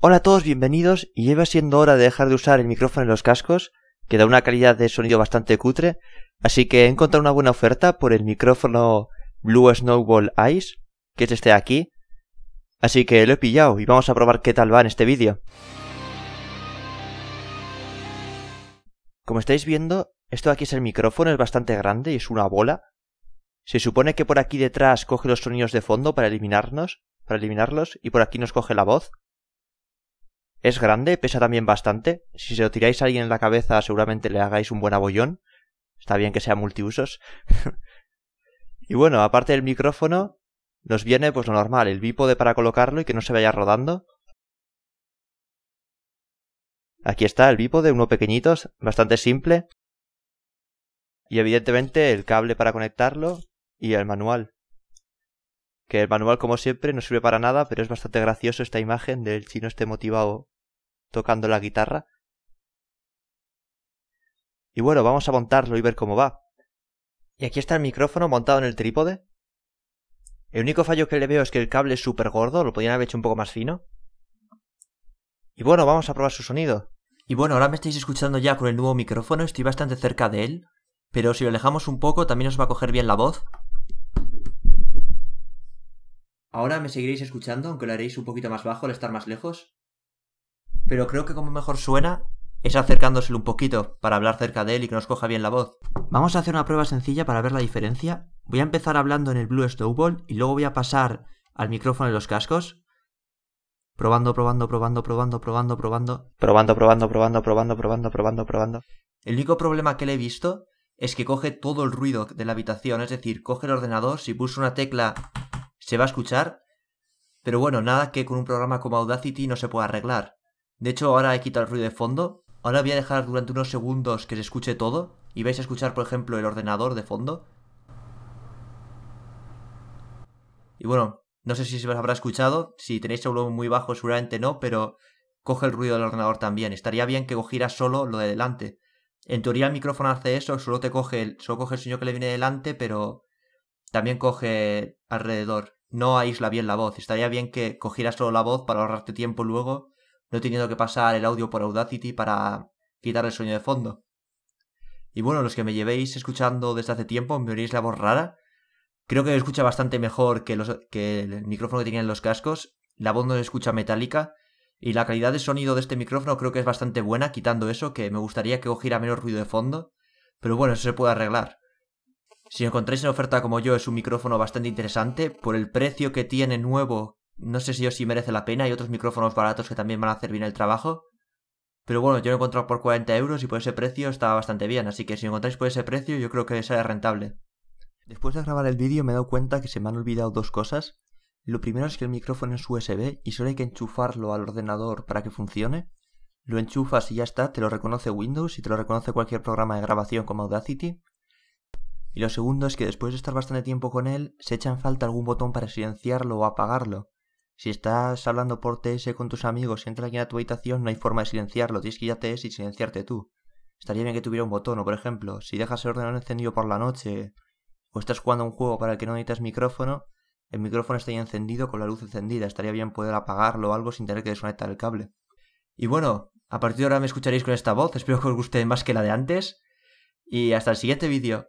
Hola a todos, bienvenidos, y lleva siendo hora de dejar de usar el micrófono en los cascos, que da una calidad de sonido bastante cutre, así que he encontrado una buena oferta por el micrófono Blue Snowball Ice, que es este de aquí, así que lo he pillado y vamos a probar qué tal va en este vídeo. Como estáis viendo, esto de aquí es el micrófono, es bastante grande y es una bola. Se supone que por aquí detrás coge los sonidos de fondo para eliminarnos, para eliminarlos, y por aquí nos coge la voz. Es grande, pesa también bastante. Si se lo tiráis a alguien en la cabeza, seguramente le hagáis un buen abollón. Está bien que sea multiusos. y bueno, aparte del micrófono, nos viene pues lo normal, el bípode para colocarlo y que no se vaya rodando. Aquí está el bípode, uno pequeñito, bastante simple. Y evidentemente el cable para conectarlo y el manual que el manual como siempre no sirve para nada, pero es bastante gracioso esta imagen del chino este motivado tocando la guitarra. Y bueno, vamos a montarlo y ver cómo va. Y aquí está el micrófono montado en el trípode. El único fallo que le veo es que el cable es súper gordo, lo podrían haber hecho un poco más fino. Y bueno, vamos a probar su sonido. Y bueno, ahora me estáis escuchando ya con el nuevo micrófono, estoy bastante cerca de él, pero si lo alejamos un poco también os va a coger bien la voz, Ahora me seguiréis escuchando, aunque lo haréis un poquito más bajo al estar más lejos. Pero creo que como mejor suena es acercándoselo un poquito para hablar cerca de él y que nos coja bien la voz. Vamos a hacer una prueba sencilla para ver la diferencia. Voy a empezar hablando en el Blue Snowball y luego voy a pasar al micrófono de los cascos. Probando, probando, probando, probando, probando, probando. Probando, probando, probando, probando, probando, probando, probando. El único problema que le he visto es que coge todo el ruido de la habitación, es decir, coge el ordenador, si puso una tecla se va a escuchar, pero bueno, nada que con un programa como Audacity no se pueda arreglar. De hecho, ahora he quitado el ruido de fondo, ahora voy a dejar durante unos segundos que se escuche todo, y vais a escuchar, por ejemplo, el ordenador de fondo. Y bueno, no sé si se os habrá escuchado, si tenéis el volumen muy bajo seguramente no, pero coge el ruido del ordenador también. Estaría bien que cogiera solo lo de delante. En teoría el micrófono hace eso, solo te coge el, solo coge el sonido que le viene delante, pero también coge alrededor no aísla bien la voz. Estaría bien que cogieras solo la voz para ahorrarte tiempo luego, no teniendo que pasar el audio por Audacity para quitar el sueño de fondo. Y bueno, los que me llevéis escuchando desde hace tiempo, me oiréis la voz rara. Creo que escucha bastante mejor que, los, que el micrófono que tenía en los cascos. La voz no se escucha metálica. Y la calidad de sonido de este micrófono creo que es bastante buena, quitando eso, que me gustaría que cogiera menos ruido de fondo. Pero bueno, eso se puede arreglar. Si encontráis en oferta como yo, es un micrófono bastante interesante. Por el precio que tiene nuevo, no sé si o si merece la pena. Hay otros micrófonos baratos que también van a hacer bien el trabajo. Pero bueno, yo lo he encontrado por 40 euros y por ese precio estaba bastante bien. Así que si encontráis por ese precio, yo creo que será rentable. Después de grabar el vídeo me he dado cuenta que se me han olvidado dos cosas. Lo primero es que el micrófono es USB y solo hay que enchufarlo al ordenador para que funcione. Lo enchufas y ya está, te lo reconoce Windows y te lo reconoce cualquier programa de grabación como Audacity. Y lo segundo es que después de estar bastante tiempo con él, se echa en falta algún botón para silenciarlo o apagarlo. Si estás hablando por TS con tus amigos y entra alguien a tu habitación, no hay forma de silenciarlo, tienes que ir a TS y silenciarte tú. Estaría bien que tuviera un botón, o por ejemplo, si dejas el ordenador encendido por la noche, o estás jugando un juego para el que no necesitas micrófono, el micrófono estaría encendido con la luz encendida, estaría bien poder apagarlo o algo sin tener que desconectar el cable. Y bueno, a partir de ahora me escucharéis con esta voz, espero que os guste más que la de antes, y hasta el siguiente vídeo.